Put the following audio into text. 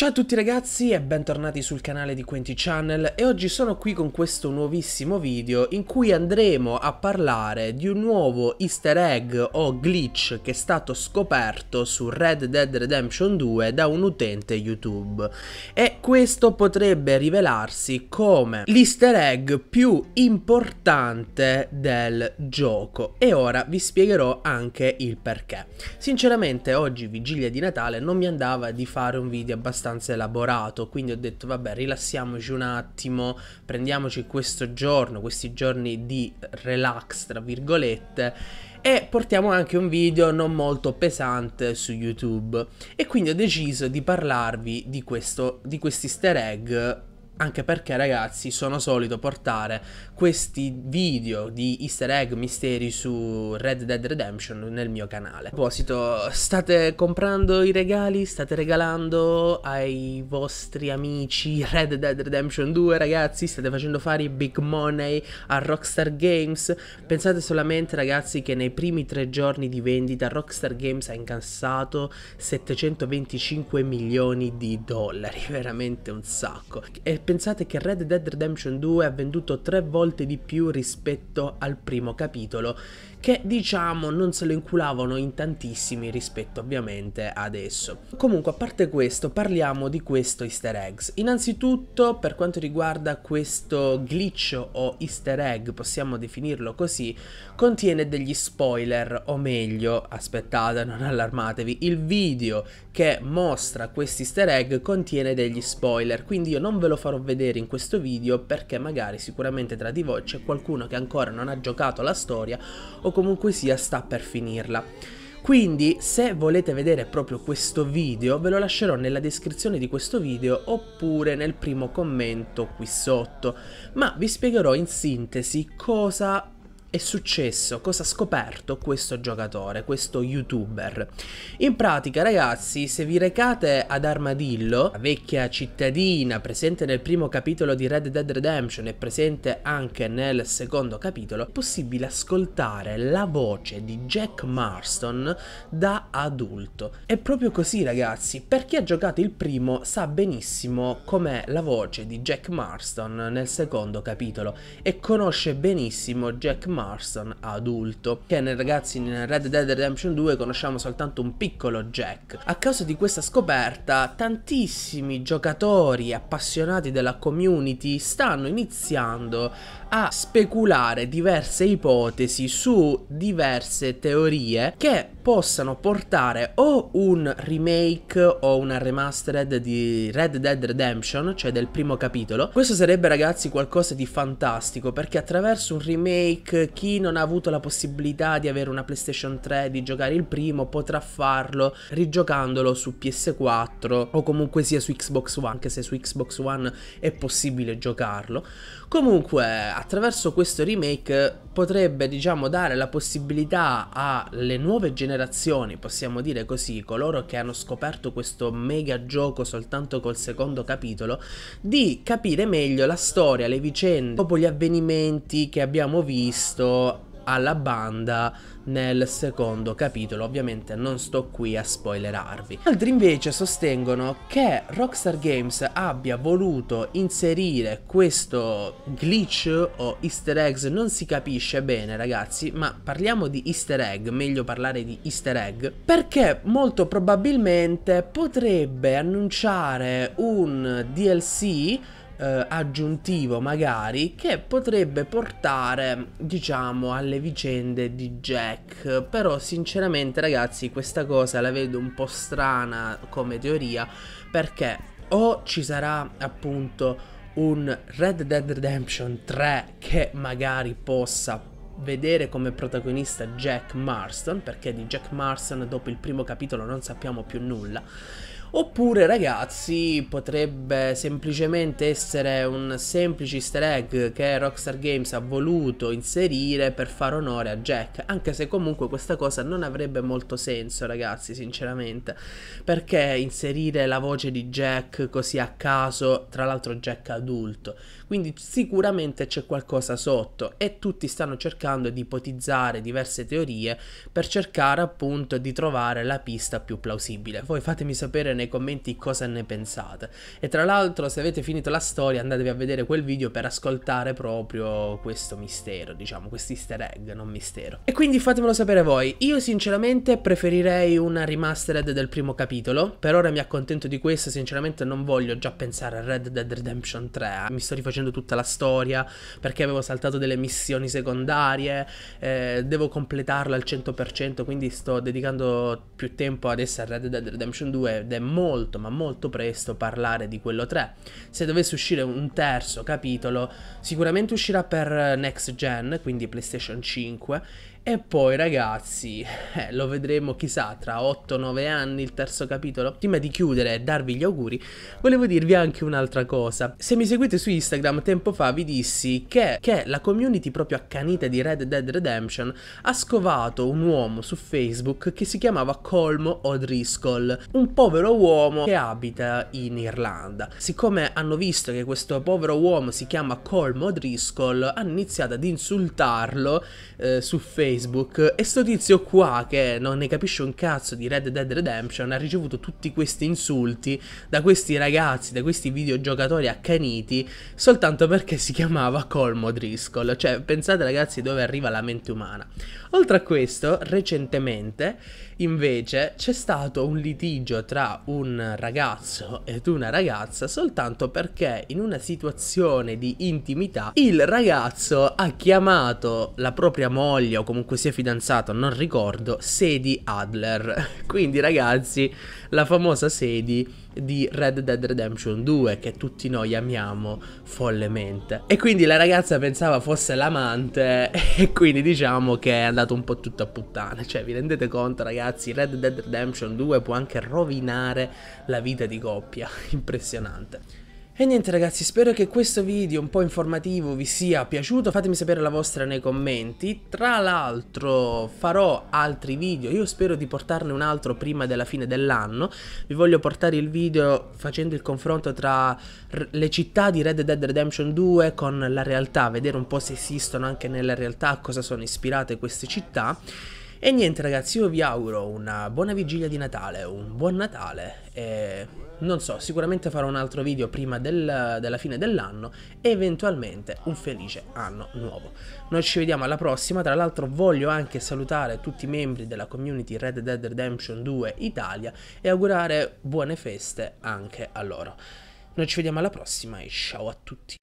Ciao a tutti ragazzi e bentornati sul canale di Quenti Channel e oggi sono qui con questo nuovissimo video in cui andremo a parlare di un nuovo easter egg o glitch che è stato scoperto su Red Dead Redemption 2 da un utente YouTube e questo potrebbe rivelarsi come l'easter egg più importante del gioco e ora vi spiegherò anche il perché. Sinceramente oggi vigilia di Natale non mi andava di fare un video abbastanza abbastanza elaborato, quindi ho detto vabbè rilassiamoci un attimo, prendiamoci questo giorno, questi giorni di relax tra virgolette e portiamo anche un video non molto pesante su YouTube e quindi ho deciso di parlarvi di questo, di questi easter egg anche perché ragazzi sono solito portare questi video di easter egg misteri su Red Dead Redemption nel mio canale. A proposito, state comprando i regali? State regalando ai vostri amici Red Dead Redemption 2 ragazzi? State facendo fare i big money a Rockstar Games? Pensate solamente ragazzi che nei primi tre giorni di vendita Rockstar Games ha incassato 725 milioni di dollari, veramente un sacco. E pensate che Red Dead Redemption 2 ha venduto tre volte di più rispetto al primo capitolo che diciamo non se lo inculavano in tantissimi rispetto ovviamente adesso. Comunque a parte questo parliamo di questo easter eggs. Innanzitutto per quanto riguarda questo glitch o easter egg possiamo definirlo così contiene degli spoiler o meglio aspettate non allarmatevi il video che mostra questi easter egg contiene degli spoiler quindi io non ve lo farò vedere in questo video perché magari sicuramente tra di voi c'è qualcuno che ancora non ha giocato la storia o o comunque sia sta per finirla. Quindi se volete vedere proprio questo video ve lo lascerò nella descrizione di questo video oppure nel primo commento qui sotto, ma vi spiegherò in sintesi cosa è successo, cosa ha scoperto questo giocatore, questo youtuber. In pratica ragazzi, se vi recate ad Armadillo, la vecchia cittadina presente nel primo capitolo di Red Dead Redemption e presente anche nel secondo capitolo, è possibile ascoltare la voce di Jack Marston da adulto. È proprio così ragazzi, per chi ha giocato il primo sa benissimo com'è la voce di Jack Marston nel secondo capitolo e conosce benissimo Jack Marston Marston, adulto, che nel ragazzi in Red Dead Redemption 2 conosciamo soltanto un piccolo Jack. A causa di questa scoperta, tantissimi giocatori appassionati della community stanno iniziando a speculare diverse ipotesi su diverse teorie che possano portare o un remake o una remastered di Red Dead Redemption, cioè del primo capitolo. Questo sarebbe ragazzi qualcosa di fantastico perché attraverso un remake chi non ha avuto la possibilità di avere una PlayStation 3 di giocare il primo potrà farlo rigiocandolo su PS4 o comunque sia su Xbox One, anche se su Xbox One è possibile giocarlo. Comunque attraverso questo remake potrebbe diciamo dare la possibilità alle nuove generazioni generazioni, possiamo dire così, coloro che hanno scoperto questo mega gioco soltanto col secondo capitolo, di capire meglio la storia, le vicende, dopo gli avvenimenti che abbiamo visto alla banda nel secondo capitolo. Ovviamente non sto qui a spoilerarvi. Altri invece sostengono che Rockstar Games abbia voluto inserire questo glitch o easter eggs, non si capisce bene ragazzi, ma parliamo di easter egg, meglio parlare di easter egg, perché molto probabilmente potrebbe annunciare un DLC eh, aggiuntivo magari che potrebbe portare diciamo alle vicende di Jack però sinceramente ragazzi questa cosa la vedo un po' strana come teoria perché o ci sarà appunto un Red Dead Redemption 3 che magari possa vedere come protagonista Jack Marston, perché di Jack Marston dopo il primo capitolo non sappiamo più nulla, Oppure ragazzi potrebbe semplicemente essere un semplice easter egg che Rockstar Games ha voluto inserire per fare onore a Jack Anche se comunque questa cosa non avrebbe molto senso ragazzi sinceramente Perché inserire la voce di Jack così a caso tra l'altro Jack adulto Quindi sicuramente c'è qualcosa sotto e tutti stanno cercando di ipotizzare diverse teorie Per cercare appunto di trovare la pista più plausibile Voi fatemi sapere nei commenti cosa ne pensate. E tra l'altro se avete finito la storia andatevi a vedere quel video per ascoltare proprio questo mistero, diciamo, questo easter egg, non mistero. E quindi fatemelo sapere voi. Io sinceramente preferirei una remastered del primo capitolo, per ora mi accontento di questo, sinceramente non voglio già pensare a Red Dead Redemption 3, eh. mi sto rifacendo tutta la storia perché avevo saltato delle missioni secondarie, eh, devo completarla al 100%, quindi sto dedicando più tempo adesso a Red Dead Redemption 2 ed è molto ma molto presto parlare di quello 3. Se dovesse uscire un terzo capitolo, sicuramente uscirà per eh, next gen, quindi PlayStation 5 e poi ragazzi, eh, lo vedremo chissà tra 8-9 anni il terzo capitolo. Prima di chiudere e darvi gli auguri, volevo dirvi anche un'altra cosa. Se mi seguite su Instagram tempo fa vi dissi che, che la community proprio accanita di Red Dead Redemption ha scovato un uomo su Facebook che si chiamava Colmo O'Driscoll, un povero uomo che abita in Irlanda. Siccome hanno visto che questo povero uomo si chiama Colmo O'Driscoll, hanno iniziato ad insultarlo eh, su Facebook Facebook e sto tizio qua che non ne capisce un cazzo di Red Dead Redemption ha ricevuto tutti questi insulti da questi ragazzi, da questi videogiocatori accaniti soltanto perché si chiamava Colmo Driscoll. Cioè, pensate ragazzi dove arriva la mente umana. Oltre a questo, recentemente invece c'è stato un litigio tra un ragazzo ed una ragazza soltanto perché in una situazione di intimità il ragazzo ha chiamato la propria moglie o comunque comunque sia fidanzato, non ricordo, Sadie Adler. Quindi ragazzi, la famosa Sadie di Red Dead Redemption 2 che tutti noi amiamo follemente. E quindi la ragazza pensava fosse l'amante e quindi diciamo che è andato un po' tutto a puttana. Cioè vi rendete conto ragazzi, Red Dead Redemption 2 può anche rovinare la vita di coppia. Impressionante. E niente ragazzi, spero che questo video un po' informativo vi sia piaciuto, fatemi sapere la vostra nei commenti. Tra l'altro farò altri video, io spero di portarne un altro prima della fine dell'anno. Vi voglio portare il video facendo il confronto tra le città di Red Dead Redemption 2 con la realtà, vedere un po' se esistono anche nella realtà, a cosa sono ispirate queste città. E niente ragazzi, io vi auguro una buona vigilia di Natale, un buon Natale e non so, sicuramente farò un altro video prima del, della fine dell'anno e eventualmente un felice anno nuovo. Noi ci vediamo alla prossima, tra l'altro voglio anche salutare tutti i membri della community Red Dead Redemption 2 Italia e augurare buone feste anche a loro. Noi ci vediamo alla prossima e ciao a tutti.